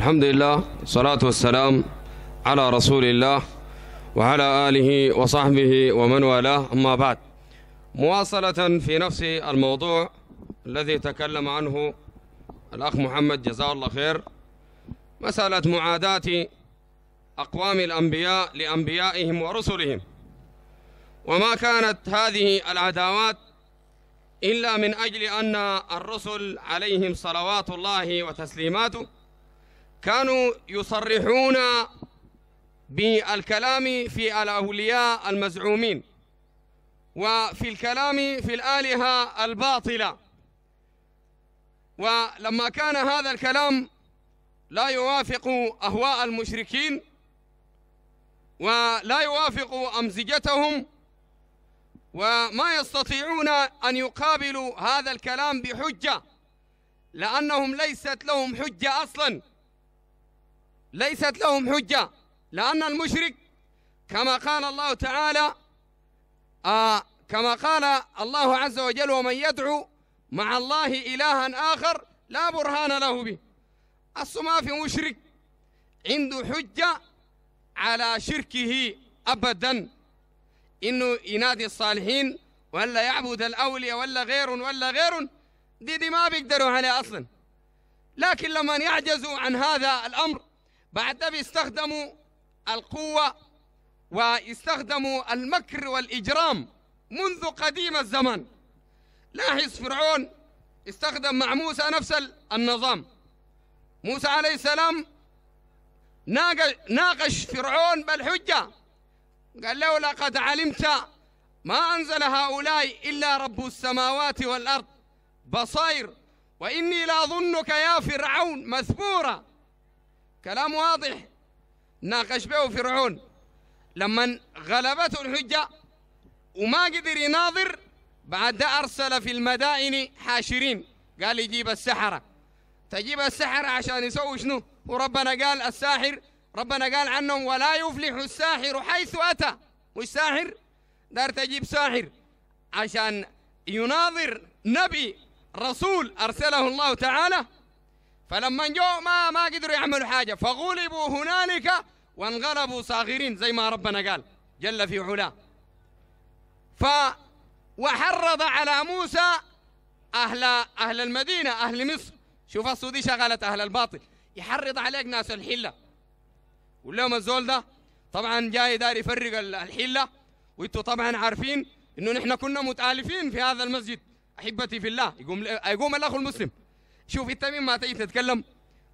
الحمد لله والصلاة والسلام على رسول الله وعلى آله وصحبه ومن والاه أما بعد مواصلة في نفس الموضوع الذي تكلم عنه الأخ محمد جزاه الله خير مسألة معاداة أقوام الأنبياء لأنبيائهم ورسلهم وما كانت هذه العداوات إلا من أجل أن الرسل عليهم صلوات الله وتسليماته كانوا يصرحون بالكلام في الأولياء المزعومين وفي الكلام في الآلهة الباطلة ولما كان هذا الكلام لا يوافق أهواء المشركين ولا يوافق أمزجتهم وما يستطيعون أن يقابلوا هذا الكلام بحجة لأنهم ليست لهم حجة أصلاً ليست لهم حجة لأن المشرك كما قال الله تعالى آه كما قال الله عز وجل ومن يدعو مع الله إلها آخر لا برهان له به أصل ما في مشرك عنده حجة على شركه أبدا إنه ينادي الصالحين ولا يعبد الأولياء ولا غير ولا غير دي دي ما بيقدروا عليه أصلا لكن لما يعجزوا عن هذا الأمر بعد ده استخدموا القوة واستخدموا المكر والإجرام منذ قديم الزمن لاحظ فرعون استخدم مع موسى نفس النظام موسى عليه السلام ناقش فرعون بالحجة قال له لقد علمت ما أنزل هؤلاء إلا رب السماوات والأرض بصير وإني لاظنك يا فرعون مثبورا كلام واضح ناقش به فرعون لما غلبته الحجة وما قدر يناظر بعد ده أرسل في المدائن حاشرين قال يجيب السحرة تجيب السحرة عشان يسوي شنو وربنا قال الساحر ربنا قال عنهم ولا يفلح الساحر حيث أتى مش ساحر دار تجيب ساحر عشان يناظر نبي رسول أرسله الله تعالى فلما جو ما ما قدروا يعملوا حاجة فغلبوا هنالك وانغلبوا صاغرين زي ما ربنا قال جل في علاه ف وحرض على موسى أهل أهل المدينة أهل مصر شوف السودي شغلت أهل الباطل يحرض عليك ناس الحلة ولهم الزول ده طبعا جاي دار يفرق الحلة وانتوا طبعا عارفين انه نحن كنا متالفين في هذا المسجد احبتي في الله يقوم يقوم الاخ المسلم شوف انت مين ما تيجي تتكلم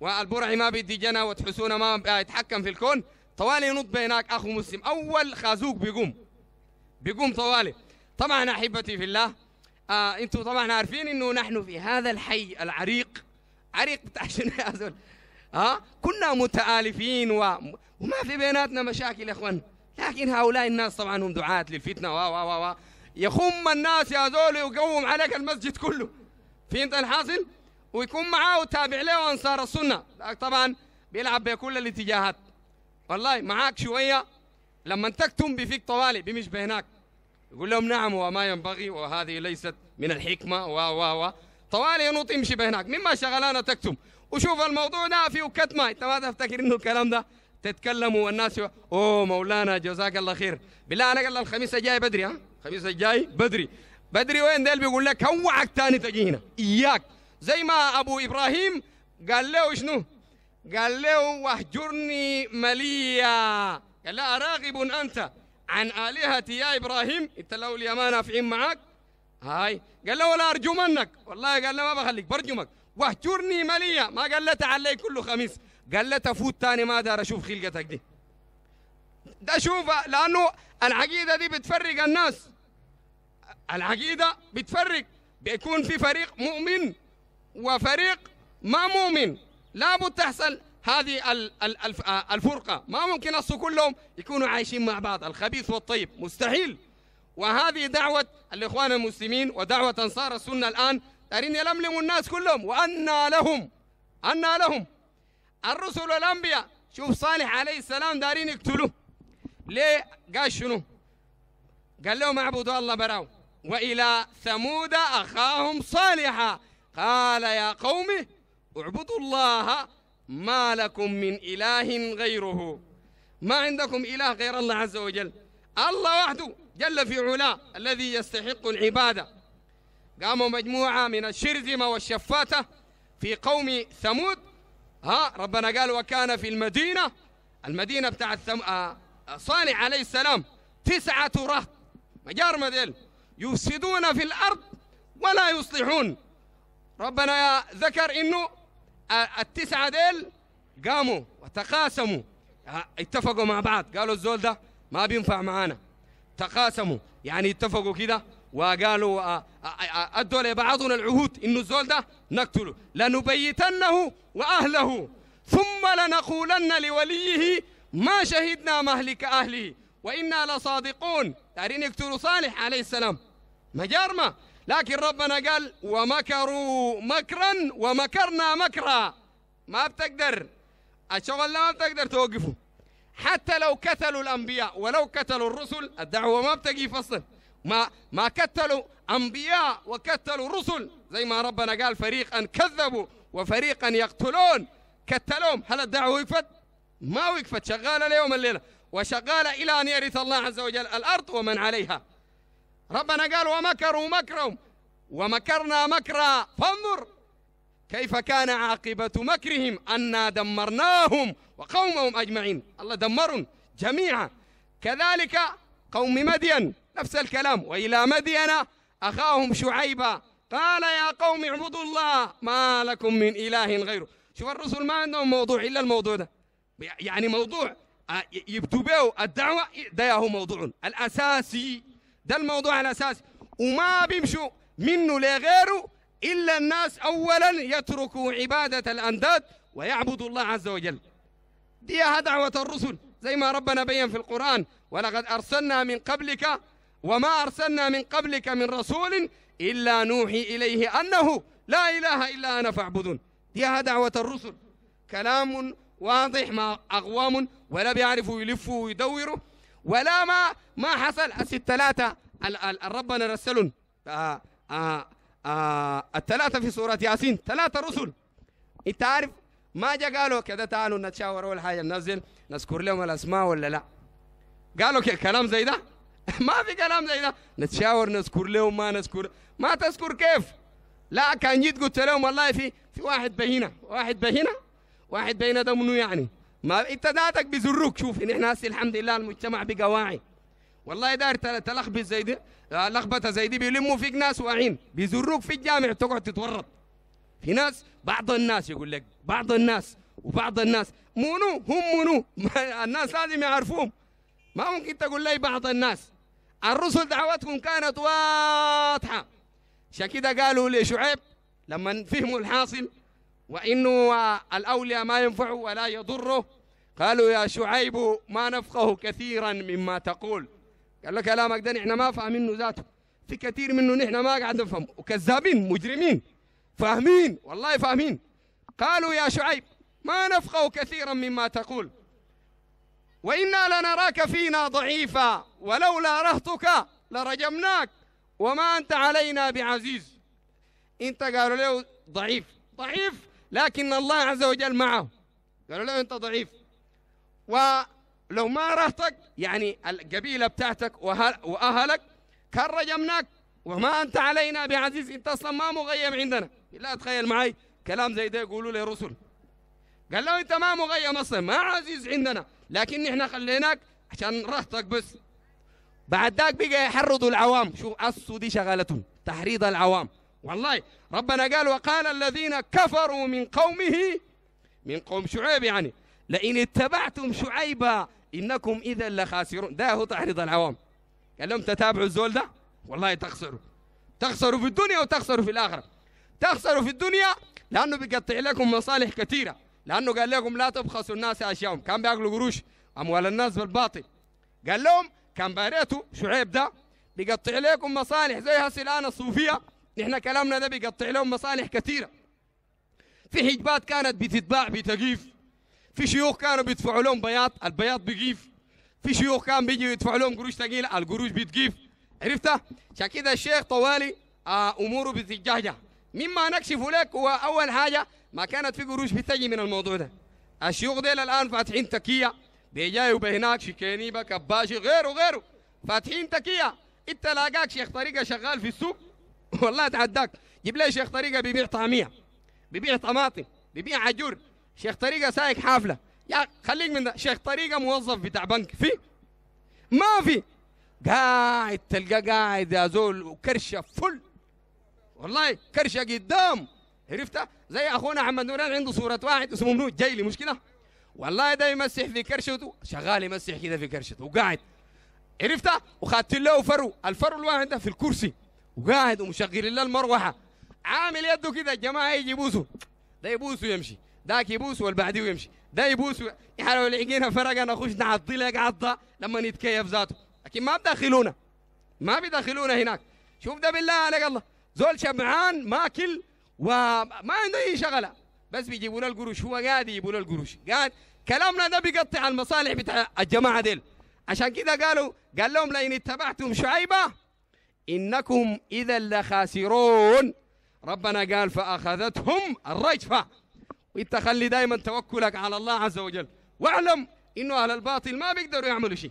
والبرعي ما بيدي جنى وتحسون ما يتحكم في الكون طوالي ينط بينك اخو مسلم اول خازوق بيقوم بيقوم طوالي طبعا احبتي في الله آه انتم طبعا عارفين انه نحن في هذا الحي العريق عريق بتاع شنو يا زول ها كنا متآلفين و... وما في بيناتنا مشاكل يا اخوان لكن هؤلاء الناس طبعا هم دعاة للفتنه و و و يخم الناس يا زول ويقوم عليك المسجد كله فهمت الحاصل؟ ويكون معاه وتابع له انصار السنه طبعا بيلعب بكل الاتجاهات والله معاك شويه لما تكتم بفيك طوالي بمش بهناك يقول لهم نعم وما ينبغي وهذه ليست من الحكمه و و و طوالي ينوط يمشي بهناك مما شغلانه تكتم وشوف الموضوع ده فيه كتمه انت ما تفتكر انه الكلام ده تتكلموا والناس يو... اوه مولانا جزاك الله خير بالله انا قال الخميس الجاي بدري ها الخميس الجاي بدري بدري وين ديل بيقول لك اوعك تاني تجي هنا اياك زي ما ابو ابراهيم قال له شنو قال له واهجرني مليا قال له راغب انت عن الهتي يا ابراهيم انت لو لي ما نافعين معك هاي قال له ولا ارجمنك والله قال له ما بخليك برجمك واهجرني مليا ما قال له تعال كل خميس قال له تفوت تاني ما دار اشوف خلقتك دي ده شوف لانه العقيده دي بتفرق الناس العقيده بتفرق بيكون في فريق مؤمن وفريق ما مؤمن لابد تحصل هذه الفرقة ما ممكن الص كلهم يكونوا عايشين مع بعض الخبيث والطيب مستحيل وهذه دعوة الإخوان المسلمين ودعوة أنصار السنة الآن دارين يلملموا الناس كلهم وأنا لهم أنا لهم الرسل والأنبياء شوف صالح عليه السلام دارين يقتلوه ليه قال شنو قال لهم اعبدوا الله براو وإلى ثمود أخاهم صالحا قال يا قوم اعبدوا الله ما لكم من إله غيره ما عندكم إله غير الله عز وجل الله وحده جل في علا الذي يستحق العبادة قاموا مجموعة من الشرذمة والشفاتة في قوم ثمود ها ربنا قال وكان في المدينة المدينة بتاعت الثم... آه، آه، صالح عليه السلام تسعة رهط مجار مدل يفسدون في الأرض ولا يصلحون ربنا ذكر انه التسعه ديل قاموا وتقاسموا اتفقوا مع بعض قالوا الزول ده ما بينفع معانا تقاسموا يعني اتفقوا كده وقالوا ادوا لبعضنا العهود انه الزول ده نقتله لنبيتنه واهله ثم لنقولن لوليه ما شهدنا مهلك اهله وانا لصادقون دارين يقتلوا صالح عليه السلام مجار ما لكن ربنا قال ومكروا مكرا ومكرنا مكرا ما بتقدر الشغل لا ما بتقدر توقفه حتى لو كتلوا الانبياء ولو كتلوا الرسل الدعوه ما بتقي فصل ما ما كتلوا انبياء وكتلوا رسل زي ما ربنا قال فريقا كذبوا وفريقا يقتلون كتلوهم هل الدعوه وقفت؟ ما وقفت شغاله ليوم الليله وشغاله الى ان يرث الله عز وجل الارض ومن عليها ربنا قال ومكروا مكرهم ومكرنا مكرا فانظر كيف كان عاقبة مكرهم أنا دمرناهم وقومهم أجمعين الله دمرهم جميعا كذلك قوم مدين نفس الكلام وإلى مدين أخاهم شعيبا قال يا قوم اعبدوا الله ما لكم من إله غيره شوف الرسل ما عندهم موضوع إلا الموضوع ده يعني موضوع آه، يبتوا الدعوة ده هو موضوع الأساسي ده الموضوع الأساسي وما بيمشوا منه لغيره إلا الناس أولا يتركوا عبادة الأنداد ويعبدوا الله عز وجل دي دعوة الرسل زي ما ربنا بين في القرآن ولقد أرسلنا من قبلك وما أرسلنا من قبلك من رسول إلا نوحي إليه أنه لا إله إلا أنا فاعبدون دي دعوة الرسل كلام واضح ما أقوام ولا بيعرفوا يلفوا ويدوروا ولا ما ما حصل الثلاثة ربنا رسلهم آه، آه، آه، الثلاثة في سورة ياسين ثلاثة رسل انت عارف ما جا قالوا كذا تعالوا نتشاور اول حاجة ننزل نذكر لهم الأسماء ولا لا قالوا كلام زي ده ما في كلام زي ده نتشاور نذكر لهم ما نذكر ما تذكر كيف لا كان جيت قلت لهم والله في في واحد بهنا واحد بهنا واحد بهنا ده منو يعني ما انت ذاتك بيزروك شوف ان احنا هسه الحمد لله المجتمع بقى واعي والله داير تلخبط زي دي آه، لخبطه زي دي بيلموا فيك ناس واعين بيزروك في الجامع تقعد تتورط في ناس بعض الناس يقول لك بعض الناس وبعض الناس منو هم منو الناس لازم يعرفوهم ما ممكن تقول لي بعض الناس الرسل دعوتهم كانت واضحه عشان كده قالوا لشعيب لما فهموا الحاصل وإنه الأولياء ما ينفعه ولا يضره قالوا يا شعيب ما نفقه كثيرا مما تقول قال له كلامك ده نحن ما فاهمينه ذاته في كثير منه نحن ما قاعد نفهم وكذابين مجرمين فاهمين والله فاهمين قالوا يا شعيب ما نفقه كثيرا مما تقول وإنا لنراك فينا ضعيفا ولولا رهطك لرجمناك وما أنت علينا بعزيز أنت قالوا له ضعيف ضعيف لكن الله عز وجل معه قالوا له أنت ضعيف ولو ما رهتك يعني القبيلة بتاعتك وأهلك كان رجمناك وما أنت علينا بعزيز أنت أصلا ما مغيم عندنا لا تخيل معي كلام زي ده يقولوا لي رسل قال له أنت ما مغيم أصلا ما عزيز عندنا لكن إحنا خليناك عشان رهتك بس بعد ذاك بقى يحرضوا العوام شوف اسو دي شغلتهم تحريض العوام والله ربنا قال وقال الذين كفروا من قومه من قوم شعيب يعني لئن اتبعتم شعيبا إنكم إذا لخاسرون ده هو تحريض العوام قال لهم تتابعوا الزول ده والله تخسروا تخسروا في الدنيا وتخسروا في الآخرة تخسروا في الدنيا لأنه بيقطع لكم مصالح كثيرة لأنه قال لكم لا تبخسوا الناس أشياءهم كان بياكلوا قروش أموال الناس بالباطل قال لهم كان باريته شعيب ده بيقطع لكم مصالح زي هسه الآن الصوفية نحن كلامنا ده بيقطع لهم مصالح كثيرة في حجبات كانت بتتباع بتقيف في شيوخ كانوا بيدفعوا لهم بياض البياض بيقيف في شيوخ كان بيجي يدفعوا لهم قروش ثقيلة القروش بتقيف عرفتها عشان كده الشيخ طوالي آه، أموره بتتجهجه مما نكشف لك هو أول حاجة ما كانت في قروش بتجي من الموضوع ده الشيوخ ديل الآن فاتحين تكية بيجاي وبهناك شكينيبة كباشي غيره غيره فاتحين تكية انت لاقاك شيخ طريقة شغال في السوق والله اتعداك جيب لي شيخ طريقه بيبيع طعميه بيبيع طماطم بيبيع عجور شيخ طريقه سايق حافله يا خليك من ده شيخ طريقه موظف بتاع بنك في ما في قاعد تلقاه قاعد يا زول وكرشه فل والله كرشه قدام عرفتها زي اخونا احمد نوران عنده صوره واحد اسمه منو جاي لي مشكله والله ده يمسح في كرشته شغال يمسح كده في كرشته وقاعد عرفتها وخدت له فرو الفرو الواحد ده في الكرسي وقاعد ومشغل له المروحه عامل يده كده الجماعه يجي يبوسوا ده يبوس ويمشي ذاك يبوس والبعدي ويمشي ده يبوس و... يعني لو لقينا فرق انا اخش نعطي لك عطه لما نتكيف ذاته لكن ما بداخلونا ما بيدخلونا هناك شوف ده بالله عليك الله زول شبعان ماكل وما عنده اي شغله بس بيجيبوا له القروش هو قاعد يجيبوا له القروش قاعد كلامنا ده بيقطع المصالح بتاع الجماعه ديل عشان كده قالوا قال لهم لئن اتبعتم شعيبه إنكم إذا لخاسرون ربنا قال فأخذتهم الرجفة وانت خلي دايما توكلك على الله عز وجل واعلم إنه أهل الباطل ما بيقدروا يعملوا شيء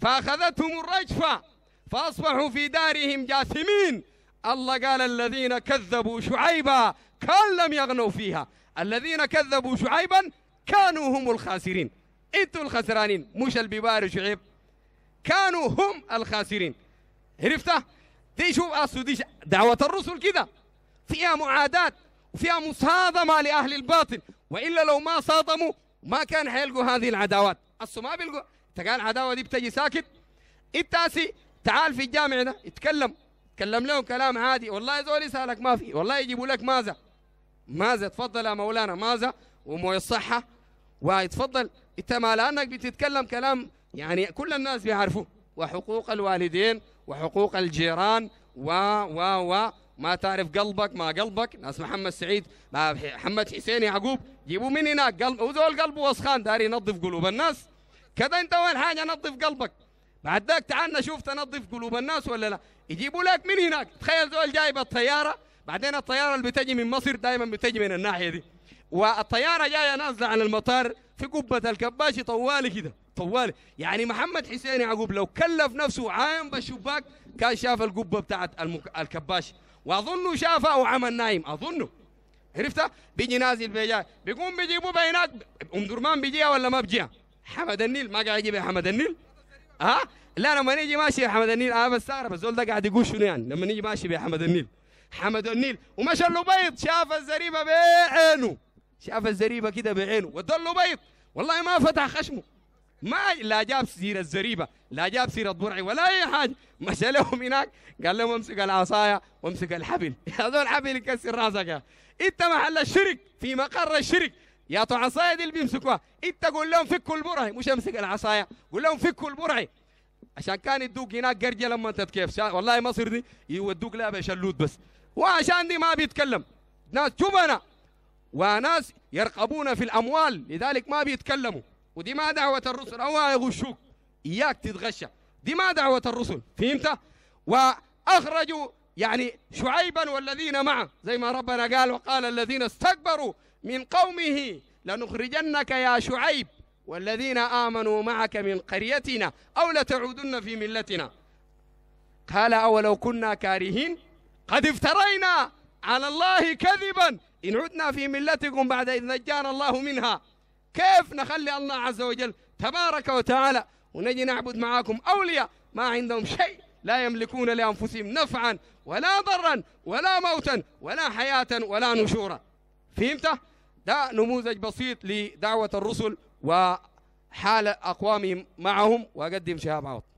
فأخذتهم الرجفة فأصبحوا في دارهم جاثمين الله قال الذين كذبوا شعيبا كان لم يغنوا فيها الذين كذبوا شعيبا كانوا هم الخاسرين انتوا الخسرانين مش الببار شعيب كانوا هم الخاسرين عرفتها دي شوف أصل دي دعوة الرسل كده فيها معاداة وفيها مصادمة لأهل الباطل وإلا لو ما صادموا ما كان حيلقوا هذه العداوات أصل ما بيلقوا تقال العداوة دي بتجي ساكت التاسي تعال في الجامع ده اتكلم اتكلم لهم كلام عادي والله زول يسألك ما في والله يجيبوا لك ماذا ماذا تفضل يا مولانا ماذا وموي الصحة ويتفضل انت ما لانك بتتكلم كلام يعني كل الناس بيعرفوه وحقوق الوالدين وحقوق الجيران و و و ما تعرف قلبك ما قلبك ناس محمد سعيد محمد حسين يعقوب جيبوا من هناك قلب وذول قلبه وسخان داري ينظف قلوب الناس كذا انت وين حاجه نظف قلبك بعد ذاك تعال نشوف تنظف قلوب الناس ولا لا يجيبوا لك من هناك تخيل زول جايب الطياره بعدين الطياره اللي بتجي من مصر دائما بتجي من الناحيه دي والطياره جايه نازله عن المطار في قبة الكباشي طوالي كده طوالي يعني محمد حسين يعقوب لو كلف نفسه عايم بالشباك كان شاف القبة بتاعت المك... الكباشي وأظنه شافها وعمل نايم أظنه عرفتها بيجي نازل بيجي بيقوم بيجيبوا بينات ام درمان بيجيها ولا ما بيجيها حمد النيل ما قاعد يا حمد النيل ها لا لما نيجي ماشي يا حمد النيل انا آه، بس اعرف الزول ده قاعد يقول شنو يعني لما نيجي ماشي يا حمد النيل حمد النيل ومشى له بيض شاف الزريبه بعينه شاف الزريبة كده بعينه له بيض والله ما فتح خشمه ما لا جاب سير الزريبة لا جاب سير الضرعي ولا أي حاجة مشى لهم هناك قال لهم امسك العصاية وامسك الحبل يا ذو الحبل يكسر راسك انت محل الشرك في مقر الشرك يا تو عصاية دي اللي بيمسكوها انت قول لهم فكوا البرعي مش امسك العصاية قول لهم فكوا البرعي عشان كان يدوك هناك قرجة لما انت كيف والله مصر دي يودوك لها بشلوت بس وعشان دي ما بيتكلم ناس شوف انا وناس يرقبون في الأموال لذلك ما بيتكلموا ودي ما دعوة الرسل أو يغشوك إياك تتغشى دي ما دعوة الرسل فهمت؟ وأخرجوا يعني شعيبا والذين معه زي ما ربنا قال وقال الذين استكبروا من قومه لنخرجنك يا شعيب والذين آمنوا معك من قريتنا أو لتعودن في ملتنا قال أولو كنا كارهين قد افترينا على الله كذبا إن عدنا في ملتكم بعد إذ نجانا الله منها كيف نخلي الله عز وجل تبارك وتعالى ونجي نعبد معاكم أولياء ما عندهم شيء لا يملكون لأنفسهم نفعا ولا ضرا ولا موتا ولا حياة ولا نشورا فهمت؟ ده نموذج بسيط لدعوة الرسل وحال أقوامهم معهم وأقدم شهاب عوض